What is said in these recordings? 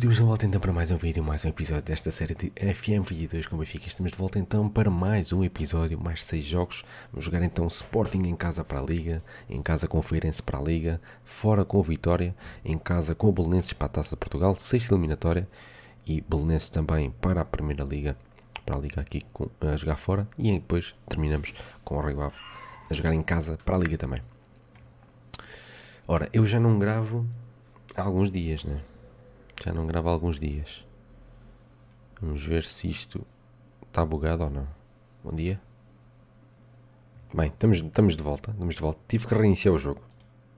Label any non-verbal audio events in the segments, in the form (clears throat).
YouTube, estamos de volta então para mais um vídeo, mais um episódio desta série de FM22 com o Benfica. Estamos de volta então para mais um episódio, mais seis jogos. Vamos jogar então Sporting em casa para a Liga, em casa com o Feirense para a Liga, fora com o Vitória, em casa com o Belenenses para a Taça de Portugal, sexta eliminatória e Belenenses também para a Primeira Liga, para a Liga aqui com, a jogar fora e depois terminamos com o Rio Ave a jogar em casa para a Liga também. Ora, eu já não gravo há alguns dias, né? Já não gravo há alguns dias. Vamos ver se isto está bugado ou não. Bom dia. Bem, estamos, estamos de volta. Estamos de volta. Tive que reiniciar o jogo.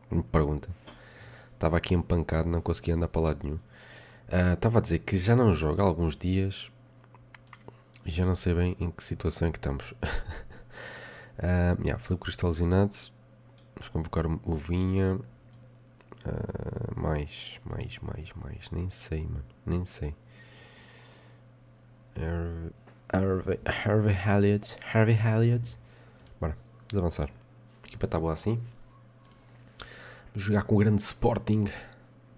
Me pergunta. Estava aqui empancado, não conseguia andar para lado nenhum. Uh, ah, estava a dizer que já não jogo há alguns dias. E já não sei bem em que situação é que estamos. uh, (laughs) yeah, Filipe Vamos convocar o Vinha. Uh, mais, mais, mais, mais. Nem sei, mano. Nem sei. Harvey, Harvey, Harvey Elliott. Harvey Elliott. Bora, vamos avançar. A equipa está boa assim. Vamos jogar com o grande Sporting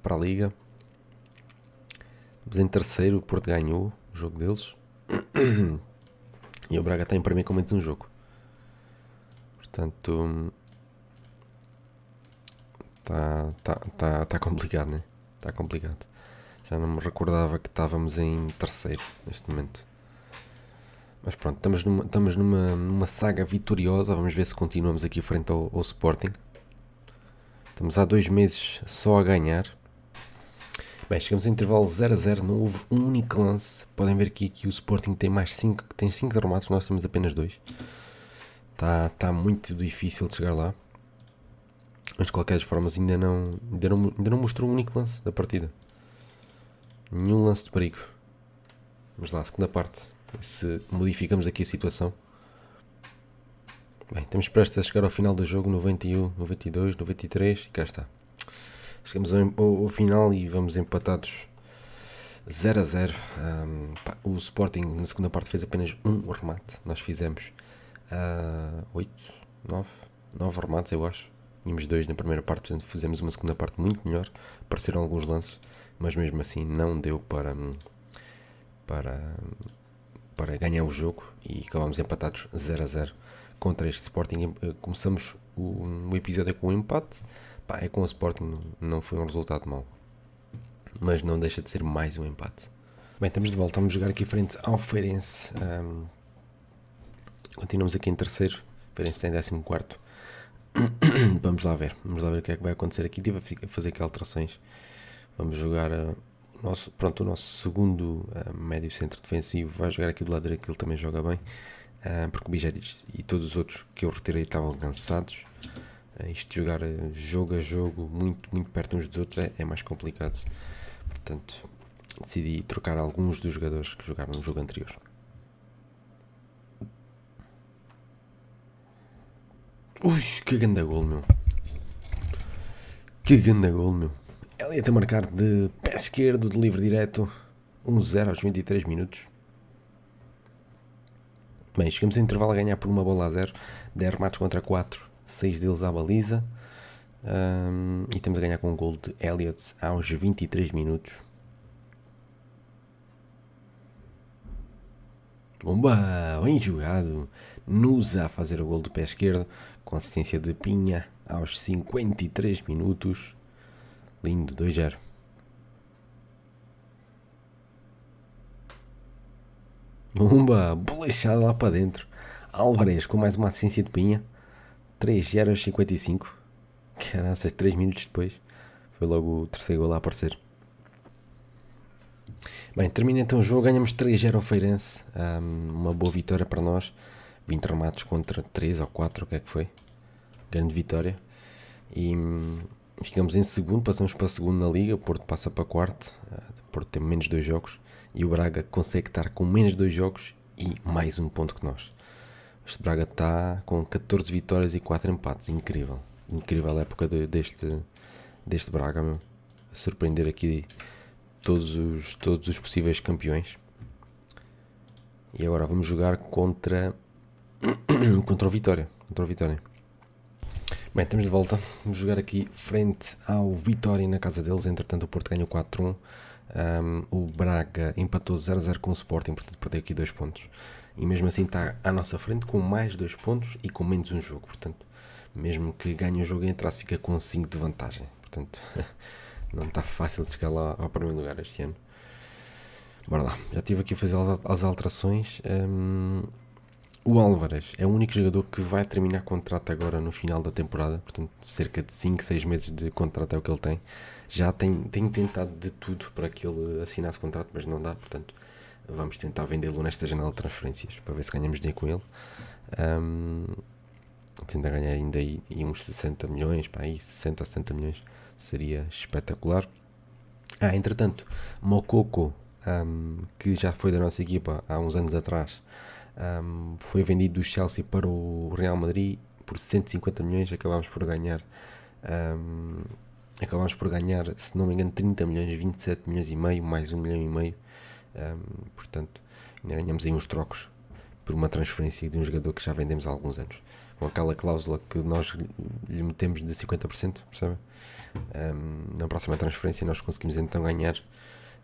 para a Liga. Estamos em terceiro. O Porto ganhou o jogo deles. (clears throat) e o Braga tem para mim com menos um jogo. Portanto. Hum, Está tá, tá, tá complicado, né? Está complicado. Já não me recordava que estávamos em terceiro neste momento. Mas pronto, estamos numa, estamos numa, numa saga vitoriosa. Vamos ver se continuamos aqui frente ao, ao Sporting. Estamos há dois meses só a ganhar. Bem, chegamos ao intervalo 0 a 0, não houve um único lance. Podem ver aqui que o Sporting tem mais 5, tem 5 remates, nós temos apenas 2. Está tá muito difícil de chegar lá. Mas de qualquer forma ainda não, ainda não, ainda não mostrou um único lance da partida. Nenhum lance de perigo. Vamos lá, segunda parte. Se modificamos aqui a situação. Bem, estamos prestes a chegar ao final do jogo, 91, 92, 93, e cá está. Chegamos ao, ao, ao final e vamos empatados 0 a 0. Um, pá, o Sporting na segunda parte fez apenas um remate, nós fizemos uh, 8, 9, 9 remates eu acho. Tínhamos dois na primeira parte, portanto fizemos uma segunda parte muito melhor. Apareceram alguns lances, mas mesmo assim não deu para, para, para ganhar o jogo e acabámos empatados 0 a 0 contra este Sporting. Eh, começamos o, o episódio com um empate. Pá, é com o Sporting, não foi um resultado mau. Mas não deixa de ser mais um empate. Bem, estamos de volta. Vamos jogar aqui frente ao Feirense. Um, continuamos aqui em terceiro. Feirense tem décimo quarto. (coughs) vamos lá ver, vamos lá ver o que é que vai acontecer aqui. Tive a fazer aqui alterações. Vamos jogar eh, o nosso, pronto, o nosso segundo uh, médio centro defensivo. Vai jogar aqui do lado direito, ele também joga bem. Uh, porque o Bijetis e todos os outros que eu retirei estavam cansados. Uh, isto de jogar jogo a jogo, muito, muito perto uns dos outros, é, é mais complicado. Portanto, decidi trocar alguns dos jogadores que jogaram no jogo anterior. Ui, que grande gol, meu. Que grande gol, meu. Ele ia ter marcado de pé esquerdo, de livre direto. 1-0 aos 23 minutos. Bem, chegamos a intervalo a ganhar por uma bola a 0. 10 remates contra 4. 6 deles à baliza. Um, e estamos a ganhar com um gol de Elliot aos 23 minutos. Bomba! Bem jogado! Nusa a fazer o gol do pé esquerdo, com assistência de Pinha aos 53 minutos. Lindo, 2-0. Bomba, bolachada lá para dentro. Álvarez com mais uma assistência de Pinha. 3-0 aos 55. Caraças, 3 minutos depois. Foi logo o terceiro gol a aparecer. Bem, termina então o jogo, ganhamos 3-0 ao Feirense, um, uma boa vitória para nós. 20 remates contra 3 ou 4, o que é que foi? Grande vitória. E hum, ficamos em segundo, passamos para segundo na liga, o Porto passa para quarto, eh, o Porto tem menos dois jogos e o Braga consegue estar com menos dois jogos e mais um ponto que nós. Este Braga está com 14 vitórias e 4 empates, incrível. Incrível a época de, deste, deste Braga, meu. A surpreender aqui todos os, todos os possíveis campeões. E agora vamos jogar contra (coughs) contra o Vitória. Contra o Vitória. Bem, estamos de volta. Vamos jogar aqui frente ao Vitória na casa deles. Entretanto, o Porto ganhou 4-1. Um, o Braga empatou 0-0 com o Sporting, portanto perdeu aqui 2 pontos. E mesmo assim está à nossa frente com mais 2 pontos e com menos um jogo. Portanto, mesmo que ganhe um jogo em atraso, fica com 5 de vantagem. Portanto, (laughs) não está fácil de chegar lá ao primeiro lugar este ano. Bora lá, já estive aqui a fazer as alterações. Um, o Álvares é o único jogador que vai terminar contrato agora no final da temporada, portanto, cerca de 5, 6 meses de contrato é o que ele tem. Já tem, tem tentado de tudo para que ele assinasse contrato, mas não dá, portanto, vamos tentar vendê-lo nesta janela de transferências para ver se ganhamos dinheiro com ele. Um, a ganhar ainda aí, uns 60 milhões, para aí 60, 60 milhões seria espetacular. Ah, entretanto, Mokoko, um, que já foi da nossa equipa há uns anos atrás um, foi vendido do Chelsea para o Real Madrid por 150 milhões, acabámos por ganhar. Um, acabámos por ganhar, se não me engano, 30 milhões, 27 milhões e meio, mais um milhão e meio. Um, portanto, ainda ganhamos aí uns trocos por uma transferência de um jogador que já vendemos há alguns anos. Com aquela cláusula que nós lhe metemos de 50%, percebe? Um, na próxima transferência nós conseguimos então ganhar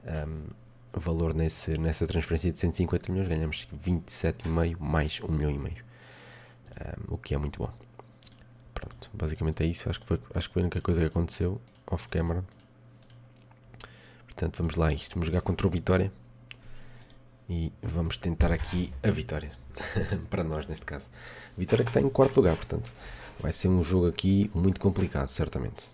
um, valor nesse, nessa transferência de 150 milhões, ganhamos 27,5 mais 1 milhão e meio, um, o que é muito bom. Pronto, basicamente é isso, acho que foi, acho que foi a única coisa que aconteceu off-camera. Portanto, vamos lá, isto, vamos jogar contra o Vitória e vamos tentar aqui a vitória, (laughs) para nós neste caso. Vitória que está em quarto lugar, portanto, vai ser um jogo aqui muito complicado, certamente.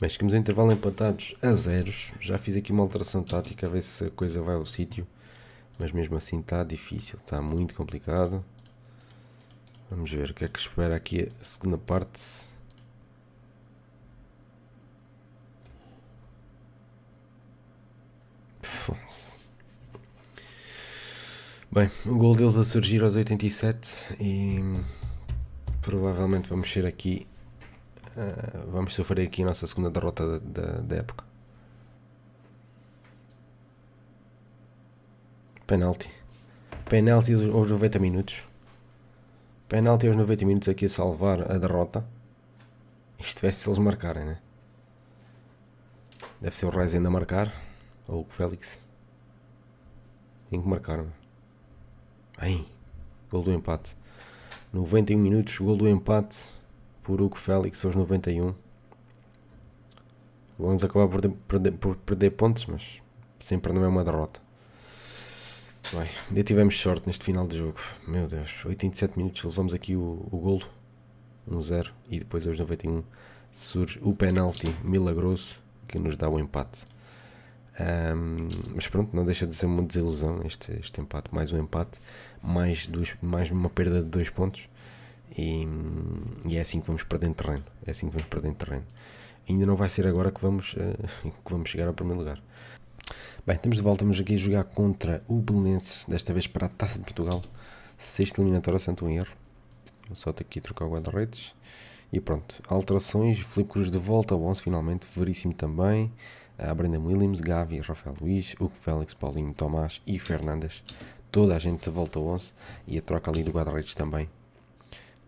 Bem, chegamos em intervalo empatados a zeros. Já fiz aqui uma alteração tática a ver se a coisa vai ao sítio. Mas mesmo assim está difícil, está muito complicado. Vamos ver o que é que espera aqui a segunda parte. Bem, o gol deles a surgir aos 87 e provavelmente vamos ser aqui ah, vamos sofrer aqui a nossa segunda derrota da, época. Penalti. Penalti aos 90 minutos. Penalti aos 90 minutos aqui a salvar a derrota. Isto é se eles marcarem, né? Deve ser o Ryzen a marcar. Ou o Félix. Tem que marcar. Ai, gol do empate. 91 minutos, gol do empate por Hugo Félix aos 91. Vamos acabar por, de, perder, por perder pontos, mas sempre não é uma derrota. Bem, ainda tivemos sorte neste final de jogo. Meu Deus, 87 minutos, levamos aqui o, o golo. 1-0 um e depois aos 91 surge o penalti milagroso que nos dá o empate. Um, mas pronto, não deixa de ser uma desilusão este, este empate. Mais um empate, mais, dois, mais uma perda de dois pontos. E, e, é assim que vamos perdendo terreno. É assim que vamos perdendo terreno. Ainda não vai ser agora que vamos, uh, (laughs) que vamos chegar ao primeiro lugar. Bem, estamos de volta. Vamos aqui jogar contra o Belenenses, desta vez para a Taça de Portugal. Sexta eliminatória, santo um erro. só tenho aqui trocar o guarda-redes. E pronto, alterações, Felipe Cruz de volta ao 11 finalmente, Veríssimo também, a Brandon Williams, Gavi, Rafael Luiz, Hugo Félix, Paulinho, Tomás e Fernandes, toda a gente de volta ao 11 e a troca ali do guarda-redes também,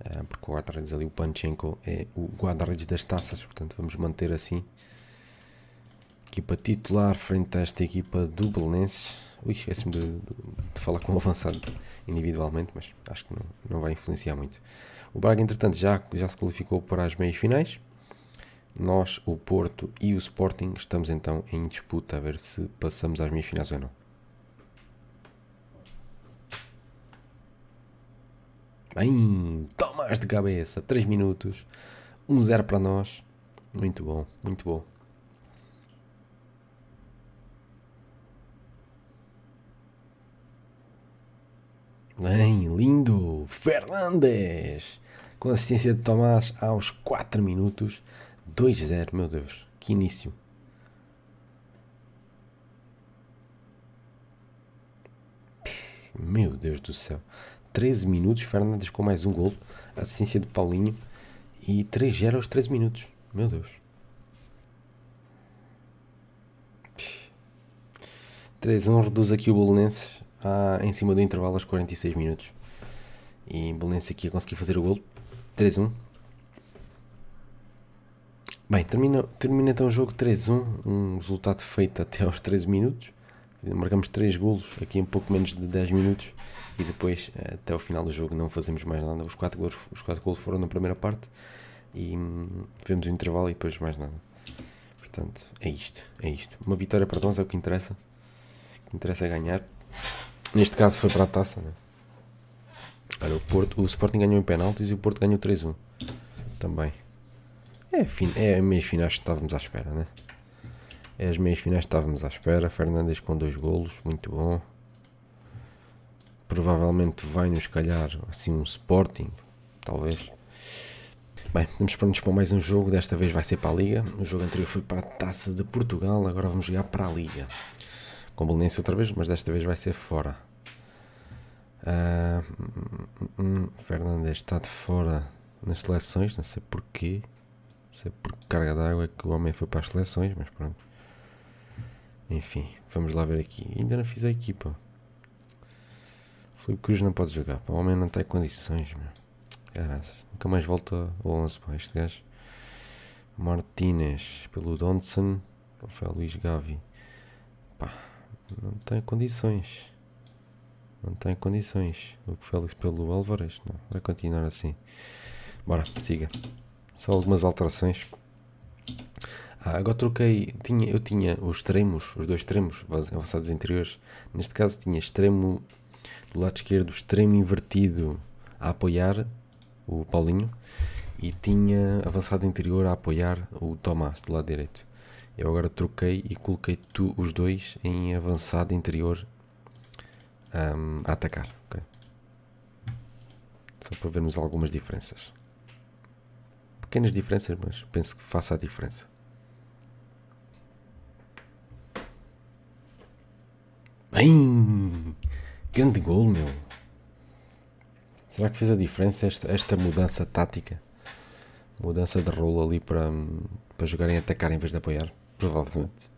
eh, porque o guarda-redes ali, o Panchenko, é o guarda-redes das taças, portanto vamos manter assim. Equipa titular frente a esta equipa do Belenenses. Ui, esqueci-me de, de, de, falar com o avançado individualmente, mas acho que não, não vai influenciar muito. O Braga, entretanto, já, já se qualificou para as meias finais. Nós, o Porto e o Sporting estamos então em disputa a ver se passamos às meias finais ou não. Bem, tomas de cabeça, 3 minutos, 1-0 um para nós. Muito bom, muito bom. Bem, lindo! Fernandes! Com assistência de Tomás aos 4 minutos. 2-0, meu Deus, que início! Meu Deus do céu. 13 minutos. Fernandes com mais um gol. Assistência do Paulinho. E 3-0 aos 13 minutos. Meu Deus. 3-1 reduz aqui o Bolonense ah, em cima do intervalo aos 46 minutos. E o Bolonense aqui a conseguir fazer o gol. 3-1. Bem, termina, termina então o jogo 3-1, um resultado feito até aos 13 minutos marcamos 3 golos aqui em pouco menos de 10 minutos e depois eh, até o final do jogo não fazemos mais nada. Os 4 golos, os quatro golos foram na primeira parte e hum, tivemos o um intervalo e depois mais nada. Portanto, é isto, é isto. Uma vitória para nós é o que interessa. O que interessa é ganhar. Neste caso foi para a taça, né? Olha, o, Porto, o Sporting ganhou em penaltis e o Porto ganhou 3-1. Também. É, fim, é meias finais que estávamos à espera, né? É as meias finais estávamos à espera. Fernandes com dois golos, muito bom. Provavelmente vai-nos calhar assim um Sporting, talvez. Bem, estamos prontos para mais um jogo, desta vez vai ser para a Liga. O jogo anterior foi para a Taça de Portugal, agora vamos jogar para a Liga. Com Belenense outra vez, mas desta vez vai ser fora. Uh, Fernandes está de fora nas seleções, não sei porquê. Não sei por carga d'água é que o homem foi para as seleções, mas pronto. Enfim, vamos lá ver aqui. Ainda não fiz a equipa. Felipe Cruz não pode jogar. O homem não tem condições, meu. Caraca, nunca mais volta ao 11 para este gajo. Martínez pelo Donson. Rafael Luís Gavi. Pá, não tem condições. Não tem condições. O Félix pelo Álvares. Não, vai continuar assim. Bora, siga. Só algumas alterações. Ah, agora troquei. Tinha, eu tinha os extremos, os dois extremos avançados interiores. Neste caso tinha extremo do lado esquerdo, extremo invertido a apoiar o Paulinho e tinha avançado interior a apoiar o Tomás do lado direito. Eu agora troquei e coloquei tu, os dois em avançado interior um, a atacar. Okay? Só para vermos algumas diferenças. Pequenas diferenças, mas penso que faça a diferença. Ai, grande gol, meu. Será que fez a diferença esta, esta mudança tática? Mudança de rolo ali para, para jogarem a atacar em vez de apoiar? Provavelmente.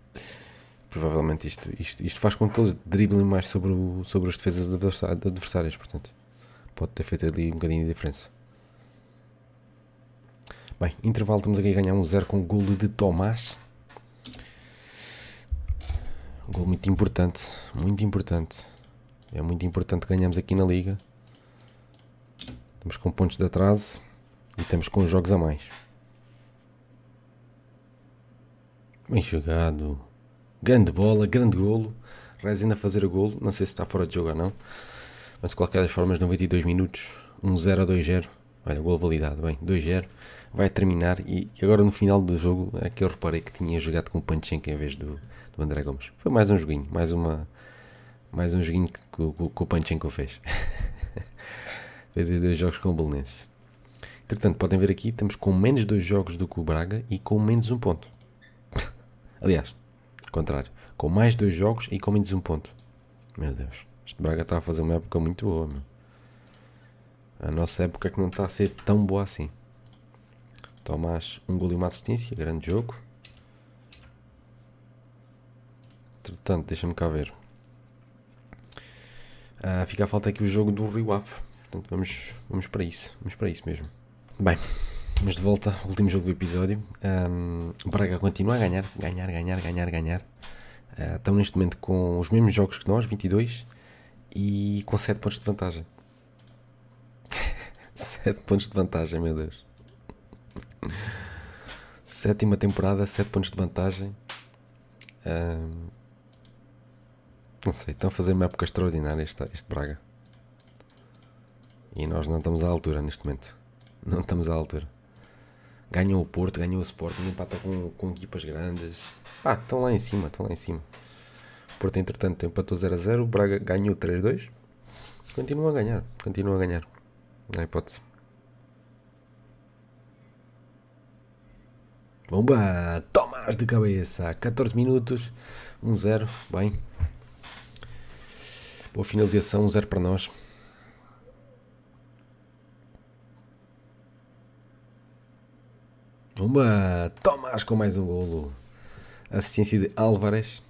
Provavelmente isto, isto, isto faz com que eles driblem mais sobre, o, sobre as defesas adversárias, portanto. Pode ter feito ali um bocadinho de diferença. Bem, intervalo, estamos aqui a ganhar um zero com o golo de Tomás gol muito importante, muito importante. É muito importante ganharmos aqui na Liga. Estamos com pontos de atraso e estamos com jogos a mais. Bem jogado. Grande bola, grande golo. Rez ainda a fazer o golo. Não sei se está fora de jogo ou não. Mas de qualquer forma, 92 minutos. 1-0 a 2-0. Olha, gol validado. Bem, 2-0. Vai terminar. E agora no final do jogo é que eu reparei que tinha jogado com o Panchenko em vez do, do André Gomes. Foi mais um joguinho, mais uma. Mais um joguinho que, que, que o Panchenko fez. (laughs) fez os dois jogos com o Belenenses. Entretanto, podem ver aqui, estamos com menos dois jogos do que o Braga e com menos um ponto. (laughs) Aliás, ao contrário, com mais dois jogos e com menos um ponto. Meu Deus, este Braga está a fazer uma época muito boa, meu. A nossa época que não está a ser tão boa assim. Tomás, um gol e uma assistência, grande jogo. Entretanto, deixa-me cá ver. Ah, fica a falta aqui o jogo do Rio Ave. Portanto, vamos, vamos para isso. Vamos para isso mesmo. Bem, vamos de volta. Último jogo do episódio. Um, o Braga continua a ganhar, ganhar, ganhar, ganhar, ganhar. Uh, estão neste momento com os mesmos jogos que nós, 22, e com 7 pontos de vantagem. 7 (laughs) pontos de vantagem, meu Deus. Sétima temporada, 7 pontos de vantagem. Um, não sei, estão a fazer uma época extraordinária este, este Braga. E nós não estamos à altura neste momento. Não estamos à altura. Ganhou o Porto, ganhou o Sporting, empata com, com equipas grandes. Ah, estão lá em cima, estão lá em cima. O Porto, entretanto, empatou 0 a 0. O Braga ganhou 3-2. Continua a ganhar, continua a ganhar. Na hipótese. Bomba! Tomás de cabeça! 14 minutos, 1-0. Bem, Boa finalização, um zero para nós. Uma! Tomás com mais um golo. Assistência de Álvares.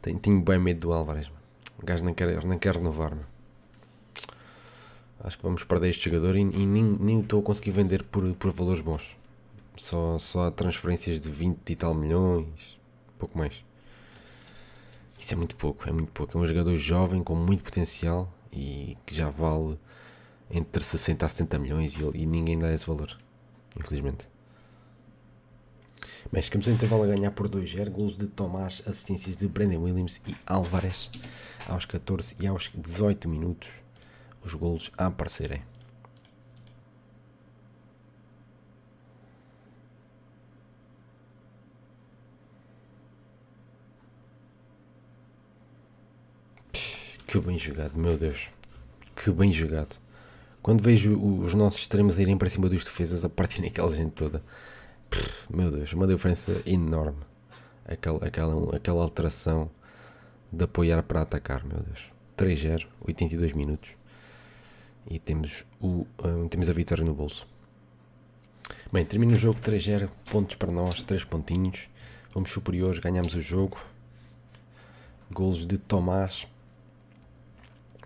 Tenho, tenho bem medo do Álvares. O gajo não quer, não quer renovar. -me. Acho que vamos perder este jogador e, e nem, nem estou a conseguir vender por, por valores bons. Só, só transferências de 20 e tal milhões. Pouco mais. Isso é muito pouco, é muito pouco. É um jogador jovem com muito potencial e que já vale entre 60 a 70 milhões e, e ninguém dá esse valor, infelizmente. Mexicamos ao intervalo a ganhar por 2-0, gols de Tomás, assistências de Brandon Williams e Álvares aos 14 e aos 18 minutos, os golos a aparecerem. Que bem jogado, meu Deus. Que bem jogado. Quando vejo os nossos extremos irem para cima dos defesas a partir daquela gente toda. Pff, meu Deus, uma diferença enorme. Aquela, aquela, aquela alteração de apoiar para atacar, meu Deus. 3-0, 82 minutos. E temos, o, um, temos a vitória no bolso. Bem, termina o jogo 3-0, pontos para nós, 3 pontinhos. Fomos superiores, ganhamos o jogo. Golos de Tomás,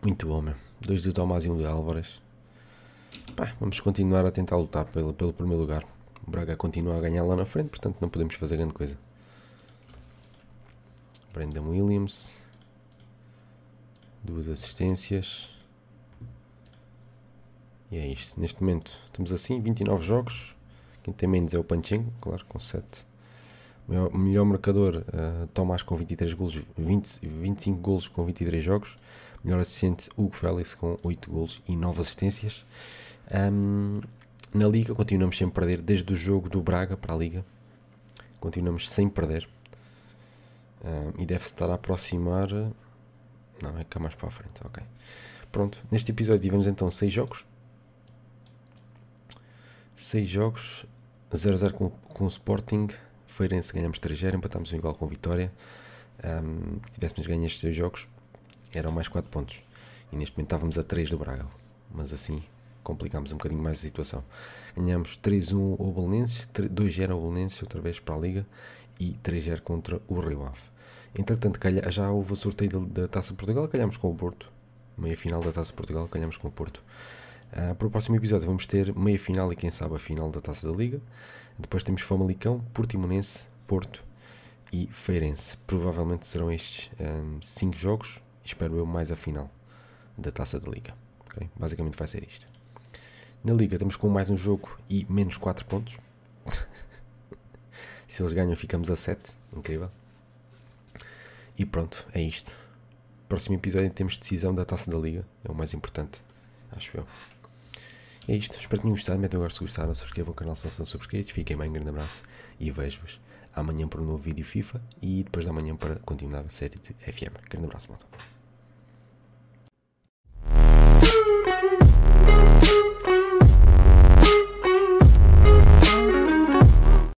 muito bom, meu. Dois do Tomás e um do Álvares. Pá, vamos continuar a tentar lutar pelo, pelo primeiro lugar. O Braga continua a ganhar lá na frente, portanto não podemos fazer grande coisa. Brandon Williams. Duas assistências. E é isto. Neste momento estamos assim, 29 jogos. Quem tem menos é o Panchenko, claro, com 7. Melhor, melhor marcador, uh, Tomás com 23 golos, 20, 25 golos com 23 jogos melhor assistente Hugo Félix com 8 golos e 9 assistências. Um, na Liga continuamos sem perder desde o jogo do Braga para a Liga. Continuamos sem perder. Um, e deve-se estar a aproximar. Não, é cá mais para a frente, ok. Pronto, neste episódio tivemos então 6 jogos. 6 jogos, 0-0 com, com o Sporting. Feirense ganhamos 3-0, Empatámos um igual com Vitória. Um, se tivéssemos ganho estes dois jogos, eram mais 4 pontos. E neste momento estávamos a 3 do Braga. Mas assim complicámos um bocadinho mais a situação. Ganhámos 3-1 ao Belenenses, 2-0 ao Belenenses, outra vez para a Liga, e 3-0 contra o Rio Ave. Entretanto, calha, já houve o sorteio da Taça de Portugal, calhámos com o Porto. Meia final da Taça de Portugal, calhámos com o Porto. Uh, para o próximo episódio vamos ter meia final e quem sabe a final da Taça da Liga. Depois temos Famalicão, Portimonense, Porto e Feirense. Provavelmente serão estes 5 ah, um, jogos espero eu, mais a final da taça da Liga. Okay? Basicamente vai ser isto. Na Liga estamos com mais um jogo e menos 4 pontos. (laughs) Se eles ganham, ficamos a 7. Incrível. E pronto, é isto. Próximo episódio temos decisão da taça da Liga. É o mais importante, acho eu. É isto. Espero que tenham gostado. Metam agora se gostaram. Subscrevam o canal se não são subscritos. Fiquem bem. Um grande abraço e vejo-vos amanhã para um novo vídeo FIFA e depois da manhã para continuar a série de FM. Grande abraço, malta.